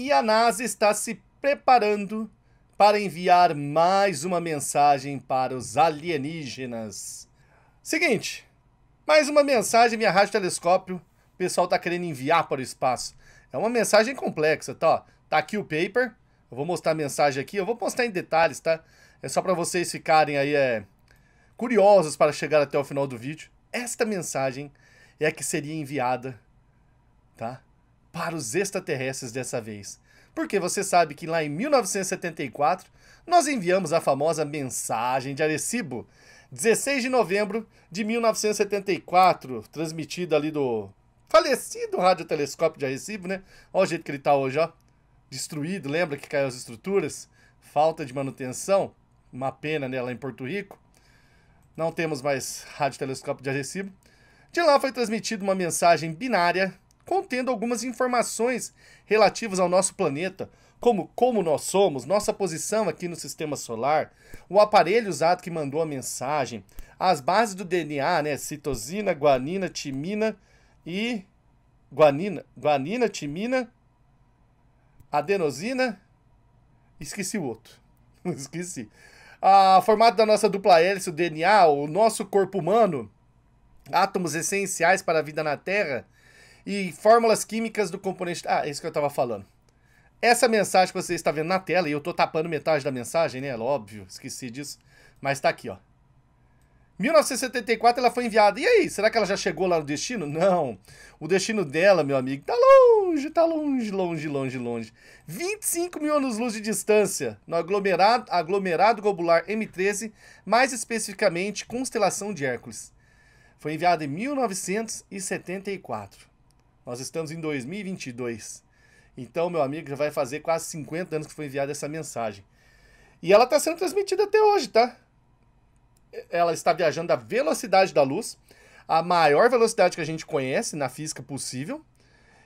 E a NASA está se preparando para enviar mais uma mensagem para os alienígenas. Seguinte, mais uma mensagem via rádio telescópio. O pessoal está querendo enviar para o espaço. É uma mensagem complexa, tá? Tá aqui o paper. Eu vou mostrar a mensagem aqui. Eu vou postar em detalhes, tá? É só para vocês ficarem aí é, curiosos para chegar até o final do vídeo. Esta mensagem é a que seria enviada, tá? para os extraterrestres dessa vez. Porque você sabe que lá em 1974 nós enviamos a famosa mensagem de Arecibo, 16 de novembro de 1974, transmitida ali do falecido radiotelescópio de Arecibo, né? Olha o jeito que ele tá hoje, ó. Destruído, lembra que caiu as estruturas? Falta de manutenção, uma pena, né, lá em Porto Rico. Não temos mais radiotelescópio de Arecibo. De lá foi transmitida uma mensagem binária contendo algumas informações relativas ao nosso planeta, como como nós somos, nossa posição aqui no sistema solar, o aparelho usado que mandou a mensagem, as bases do DNA, né, citosina, guanina, timina e guanina, guanina, timina, adenosina, esqueci o outro. esqueci. o formato da nossa dupla hélice, o DNA, o nosso corpo humano, átomos essenciais para a vida na Terra, e fórmulas químicas do componente. Ah, é isso que eu estava falando. Essa mensagem que você está vendo na tela, e eu estou tapando metade da mensagem, né? Óbvio, esqueci disso. Mas está aqui, ó. 1974 ela foi enviada. E aí, será que ela já chegou lá no destino? Não. O destino dela, meu amigo, tá longe, tá longe, longe, longe, longe. 25 mil anos-luz de distância, no aglomerado, aglomerado globular M13, mais especificamente constelação de Hércules. Foi enviada em 1974. Nós estamos em 2022. Então, meu amigo, já vai fazer quase 50 anos que foi enviada essa mensagem. E ela está sendo transmitida até hoje, tá? Ela está viajando à velocidade da luz, a maior velocidade que a gente conhece na física possível,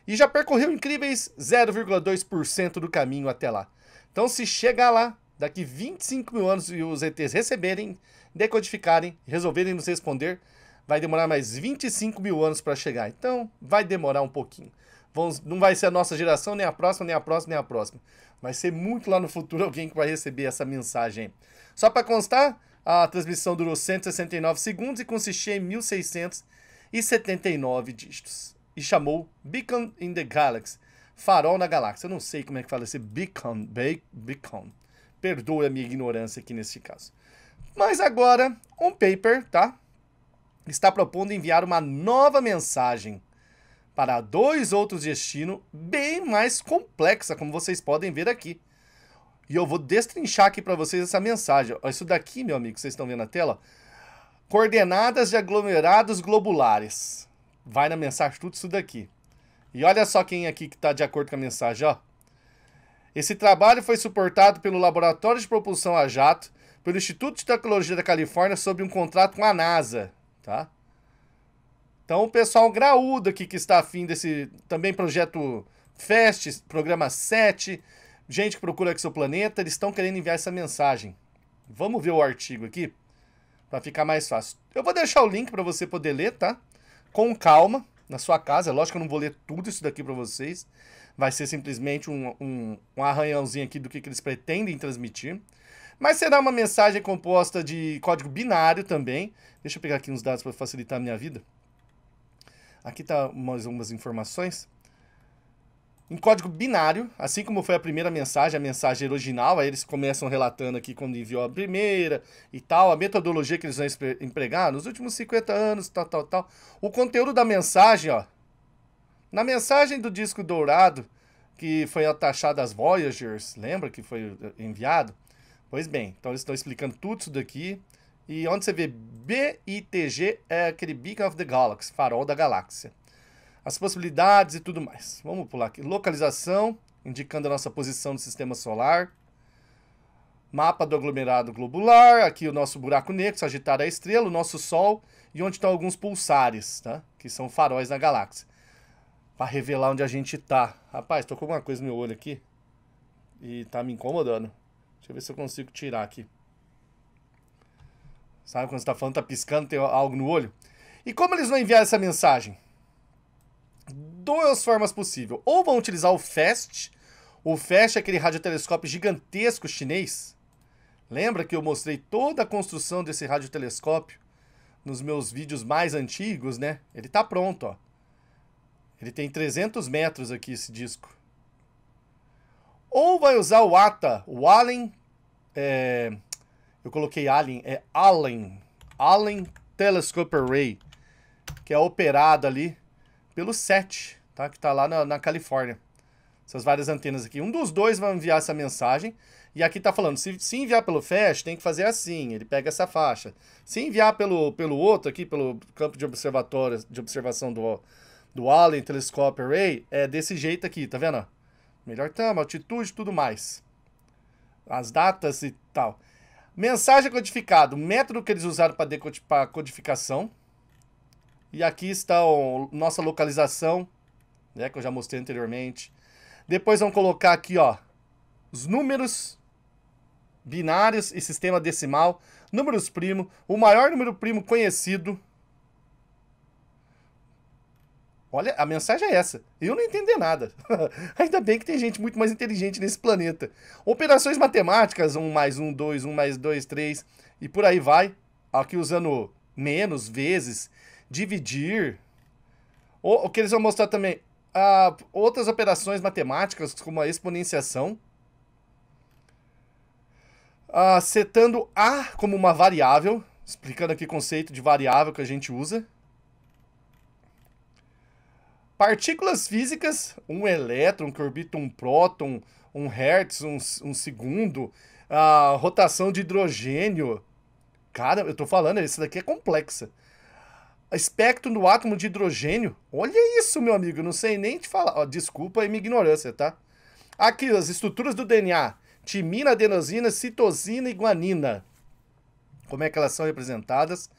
e já percorreu incríveis 0,2% do caminho até lá. Então, se chegar lá, daqui 25 mil anos e os ETs receberem, decodificarem, resolverem nos responder, vai demorar mais 25 mil anos para chegar. Então, vai demorar um pouquinho. Vamos, não vai ser a nossa geração, nem a próxima, nem a próxima, nem a próxima. Vai ser muito lá no futuro alguém que vai receber essa mensagem. Só para constar, a transmissão durou 169 segundos e consistia em 1679 dígitos. E chamou Beacon in the Galaxy. Farol na galáxia. Eu não sei como é que fala esse beacon, beacon. Perdoe a minha ignorância aqui nesse caso. Mas agora, um paper, tá? está propondo enviar uma nova mensagem para dois outros destinos bem mais complexa, como vocês podem ver aqui. E eu vou destrinchar aqui para vocês essa mensagem. Isso daqui, meu amigo, vocês estão vendo na tela? Coordenadas de aglomerados globulares. Vai na mensagem tudo isso daqui. E olha só quem aqui que está de acordo com a mensagem, ó. Esse trabalho foi suportado pelo Laboratório de Propulsão a Jato, pelo Instituto de Tecnologia da Califórnia, sob um contrato com a NASA tá? Então, o pessoal graúdo aqui que está afim desse também projeto Fest, programa 7, gente que procura planeta, eles estão querendo enviar essa mensagem. Vamos ver o artigo aqui para ficar mais fácil. Eu vou deixar o link para você poder ler, tá? Com calma, na sua casa. É lógico que eu não vou ler tudo isso daqui para vocês. Vai ser simplesmente um, um, um arranhãozinho aqui do que, que eles pretendem transmitir. Mas será uma mensagem composta de código binário também. Deixa eu pegar aqui uns dados para facilitar a minha vida. Aqui tá mais algumas informações. Em código binário, assim como foi a primeira mensagem, a mensagem original, aí eles começam relatando aqui quando enviou a primeira e tal, a metodologia que eles vão empregar nos últimos 50 anos, tal, tal, tal. O conteúdo da mensagem, ó. Na mensagem do disco dourado, que foi atachada às Voyagers, lembra que foi enviado? Pois bem, então eles estão explicando tudo isso daqui. E onde você vê BITG é aquele Beacon of the Galaxy, farol da galáxia. As possibilidades e tudo mais. Vamos pular aqui. Localização, indicando a nossa posição no sistema solar. Mapa do aglomerado globular, aqui o nosso buraco negro, Sagitário a estrela, o nosso Sol e onde estão alguns pulsares, tá? Que são faróis da galáxia. Para revelar onde a gente tá. Rapaz, tô com alguma coisa no meu olho aqui e tá me incomodando. Deixa eu ver se eu consigo tirar aqui. Sabe quando você tá falando, tá piscando, tem algo no olho? E como eles vão enviar essa mensagem? Duas formas possíveis. Ou vão utilizar o FAST. O FAST é aquele radiotelescópio gigantesco chinês. Lembra que eu mostrei toda a construção desse radiotelescópio nos meus vídeos mais antigos, né? Ele tá pronto, ó. Ele tem 300 metros aqui, esse disco. Ou vai usar o ATA, o Allen. É, eu coloquei Allen, é Allen. Allen Telescope Array, que é operado ali pelo SET, tá? que está lá na, na Califórnia. Essas várias antenas aqui. Um dos dois vai enviar essa mensagem. E aqui está falando, se, se enviar pelo fast, tem que fazer assim, ele pega essa faixa. Se enviar pelo, pelo outro aqui, pelo campo de observatório, de observação do, do Allen Telescope Array, é desse jeito aqui, tá vendo? Melhor trama, altitude, tudo mais. As datas e tal. Mensagem codificada, o método que eles usaram para codificação. E aqui está o, nossa localização, né, que eu já mostrei anteriormente. Depois vão colocar aqui, ó, os números binários e sistema decimal, números primo, o maior número primo conhecido, Olha, a mensagem é essa. Eu não entendi nada. Ainda bem que tem gente muito mais inteligente nesse planeta. Operações matemáticas, 1 mais 1, 2, 1 mais 2, 3, e por aí vai. Aqui usando menos, vezes, dividir. O, o que eles vão mostrar também, outras operações matemáticas, como a exponenciação. Ah, setando A como uma variável, explicando aqui o conceito de variável que a gente usa. Partículas físicas, um elétron que orbita um próton, um hertz, um, um segundo, a rotação de hidrogênio. Cara, eu tô falando, esse daqui é complexa. Espectro do átomo de hidrogênio. Olha isso, meu amigo, eu não sei nem te falar. Ó, desculpa a minha ignorância, tá? Aqui, as estruturas do DNA. Timina, adenosina, citosina e guanina. Como é que elas são representadas?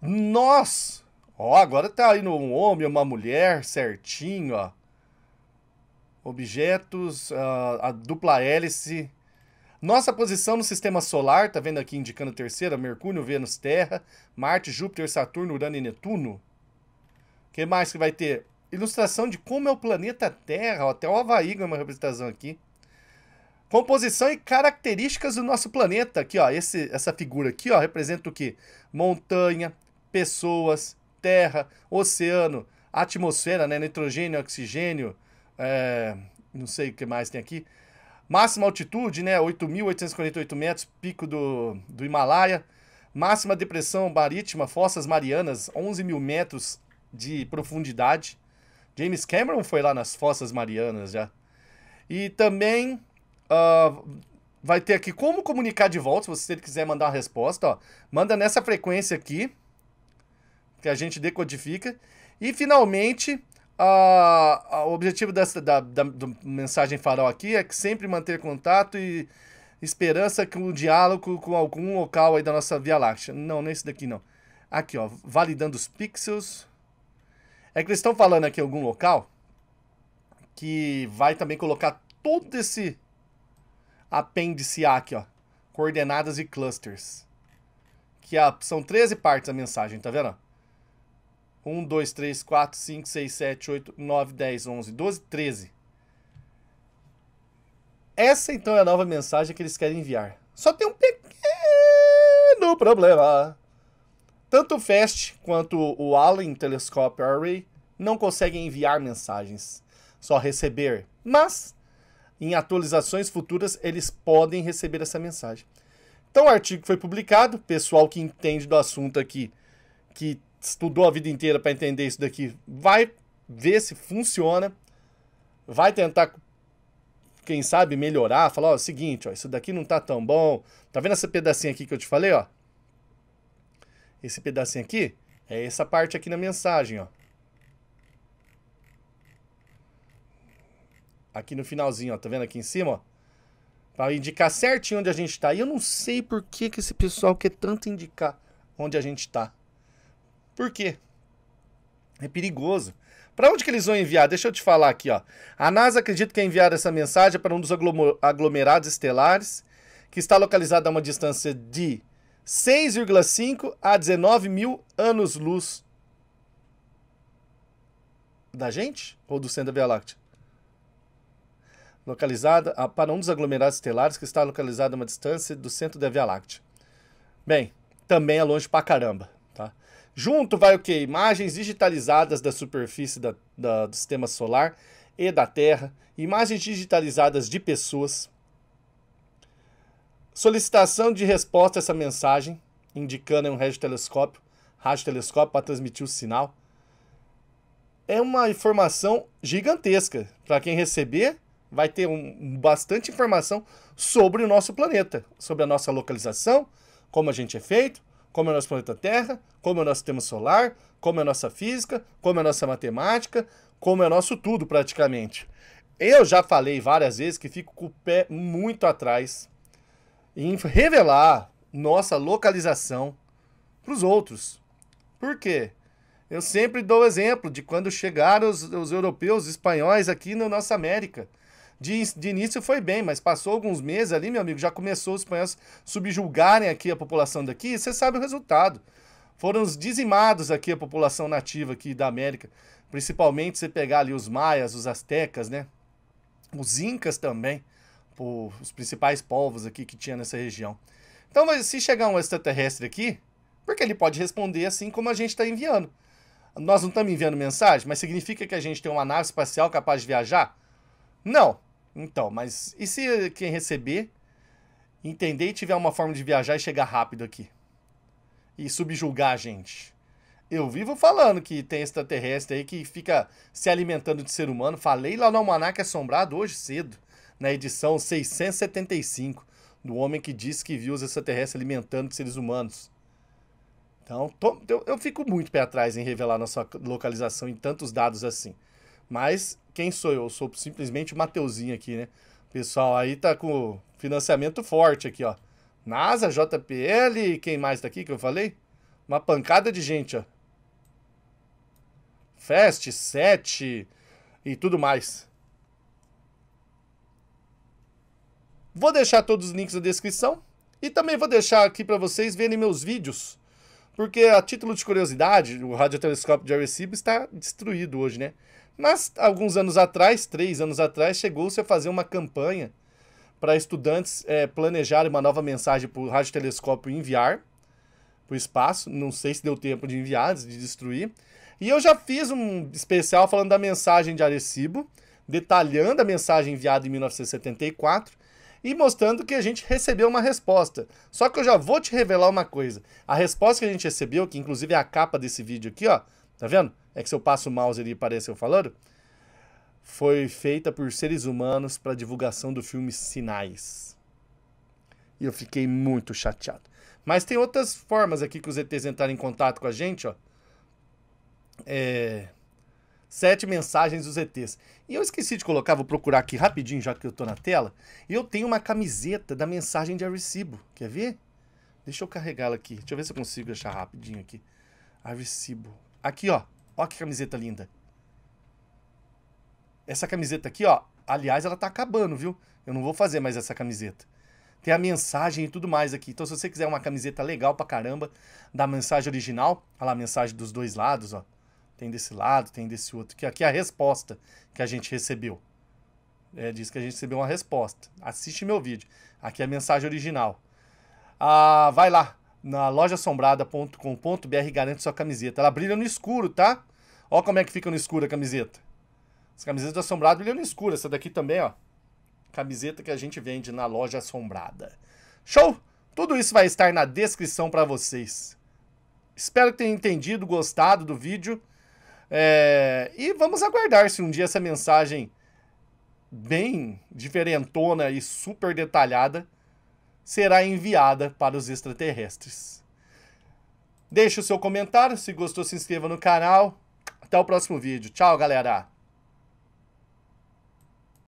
Nós Ó, agora tá indo um homem, uma mulher, certinho, ó. Objetos, a, ah, a dupla hélice. Nossa posição no sistema solar, tá vendo aqui indicando terceira? Mercúrio, Vênus, Terra, Marte, Júpiter, Saturno, Urano e Netuno. O que mais que vai ter? Ilustração de como é o planeta Terra, ó, até o Havaí é uma representação aqui. Composição e características do nosso planeta. Aqui, ó, esse, essa figura aqui, ó, representa o que? Montanha, pessoas, terra, oceano, atmosfera, né? Nitrogênio, oxigênio, é, não sei o que mais tem aqui. Máxima altitude, né? 8.848 metros, pico do, do Himalaia. Máxima depressão marítima, fossas marianas, 11 mil metros de profundidade. James Cameron foi lá nas fossas marianas já. E também uh, vai ter aqui como comunicar de volta, se você quiser mandar uma resposta, ó. Manda nessa frequência aqui, que a gente decodifica. E finalmente, a, a, o objetivo dessa da, da, mensagem farol aqui é que sempre manter contato e esperança com o diálogo com algum local aí da nossa Via Láctea. Não, nesse é daqui não. Aqui, ó, validando os pixels. É que eles estão falando aqui algum local que vai também colocar todo esse apêndice A aqui, ó. Coordenadas e clusters. Que são 13 partes a mensagem, tá vendo? 1, 2, 3, 4, 5, 6, 7, 8, 9, 10, 11, 12, 13. Essa então é a nova mensagem que eles querem enviar. Só tem um pequeno problema. Tanto o FAST quanto o Allen Telescope Array não conseguem enviar mensagens, só receber. Mas, em atualizações futuras, eles podem receber essa mensagem. Então, o artigo foi publicado, pessoal que entende do assunto aqui, que estudou a vida inteira para entender isso daqui, vai ver se funciona, vai tentar, quem sabe, melhorar, falar, ó, o seguinte, ó, isso daqui não tá tão bom, tá vendo esse pedacinho aqui que eu te falei, ó? Esse pedacinho aqui é essa parte aqui na mensagem, ó. Aqui no finalzinho, ó, tá vendo aqui em cima, ó? Pra indicar certinho onde a gente tá. E eu não sei por que, que esse pessoal quer tanto indicar onde a gente tá. Por quê? É perigoso. Para onde que eles vão enviar? Deixa eu te falar aqui, ó. A NASA acredita que é enviar essa mensagem para um dos aglomerados estelares, que está localizado a uma distância de 6,5 a 19 mil anos-luz da gente ou do centro da Via Láctea? Localizada a, para um dos aglomerados estelares que está localizado a uma distância do centro da Via Láctea. Bem, também é longe pra caramba. Junto vai o que? Imagens digitalizadas da superfície da, da, do sistema solar e da Terra, imagens digitalizadas de pessoas, solicitação de resposta a essa mensagem, indicando um radiotelescópio, radiotelescópio para transmitir o sinal. É uma informação gigantesca. Para quem receber, vai ter um, bastante informação sobre o nosso planeta, sobre a nossa localização, como a gente é feito, como é o nosso planeta Terra, como é o nosso sistema solar, como é a nossa física, como é a nossa matemática, como é nosso tudo praticamente. Eu já falei várias vezes que fico com o pé muito atrás em revelar nossa localização para os outros. Por quê? Eu sempre dou exemplo de quando chegaram os, os europeus, os espanhóis aqui na nossa América. De, de início foi bem, mas passou alguns meses ali, meu amigo, já começou os espanhóis subjugarem aqui a população daqui, e você sabe o resultado. Foram dizimados aqui a população nativa aqui da América, principalmente você pegar ali os maias, os astecas, né? Os incas também, por, os principais povos aqui que tinha nessa região. Então, se chegar um extraterrestre aqui, porque ele pode responder assim como a gente está enviando. Nós não estamos enviando mensagem, mas significa que a gente tem uma nave espacial capaz de viajar? Não. Então, mas e se quem receber entender e tiver uma forma de viajar e chegar rápido aqui? E subjulgar a gente? Eu vivo falando que tem extraterrestre aí que fica se alimentando de ser humano. Falei lá no Almanac Assombrado hoje cedo, na edição 675, do homem que disse que viu os extraterrestres alimentando de seres humanos. Então, tô, eu, eu fico muito pé atrás em revelar nossa localização em tantos dados assim. Mas quem sou eu? eu sou simplesmente o Mateuzinho aqui, né? pessoal aí tá com financiamento forte aqui, ó. NASA, JPL, quem mais tá aqui que eu falei? Uma pancada de gente, ó. Fest, 7 e tudo mais. Vou deixar todos os links na descrição e também vou deixar aqui para vocês verem meus vídeos, porque a título de curiosidade, o radiotelescópio de Arecibo está destruído hoje, né? Mas, alguns anos atrás, três anos atrás, chegou-se a fazer uma campanha para estudantes é, planejarem uma nova mensagem para o radiotelescópio enviar para o espaço. Não sei se deu tempo de enviar, de destruir. E eu já fiz um especial falando da mensagem de Arecibo, detalhando a mensagem enviada em 1974 e mostrando que a gente recebeu uma resposta. Só que eu já vou te revelar uma coisa. A resposta que a gente recebeu, que inclusive é a capa desse vídeo aqui, ó, Tá vendo? É que se eu passo o mouse ali parece eu falando. Foi feita por seres humanos para divulgação do filme Sinais. E eu fiquei muito chateado. Mas tem outras formas aqui que os ETs entraram em contato com a gente, ó. É... Sete mensagens dos ETs. E eu esqueci de colocar, vou procurar aqui rapidinho, já que eu tô na tela. e Eu tenho uma camiseta da mensagem de Arecibo. Quer ver? Deixa eu carregá-la aqui. Deixa eu ver se eu consigo achar rapidinho aqui. Arecibo. Aqui, ó. Ó que camiseta linda. Essa camiseta aqui, ó. Aliás, ela tá acabando, viu? Eu não vou fazer mais essa camiseta. Tem a mensagem e tudo mais aqui. Então, se você quiser uma camiseta legal pra caramba, da mensagem original, olha lá a mensagem dos dois lados, ó. Tem desse lado, tem desse outro. Que aqui é a resposta que a gente recebeu. É, diz que a gente recebeu uma resposta. Assiste meu vídeo. Aqui é a mensagem original. Ah, vai lá, na lojasombrada.com.br garante sua camiseta. Ela brilha no escuro, tá? Ó como é que fica no escuro a camiseta. As camisetas do Assombrado brilham no escuro. Essa daqui também, ó. Camiseta que a gente vende na loja Assombrada. Show? Tudo isso vai estar na descrição para vocês. Espero que tenham entendido, gostado do vídeo. É... E vamos aguardar se um dia essa mensagem bem diferentona e super detalhada será enviada para os extraterrestres. Deixe o seu comentário, se gostou se inscreva no canal. Até o próximo vídeo. Tchau, galera!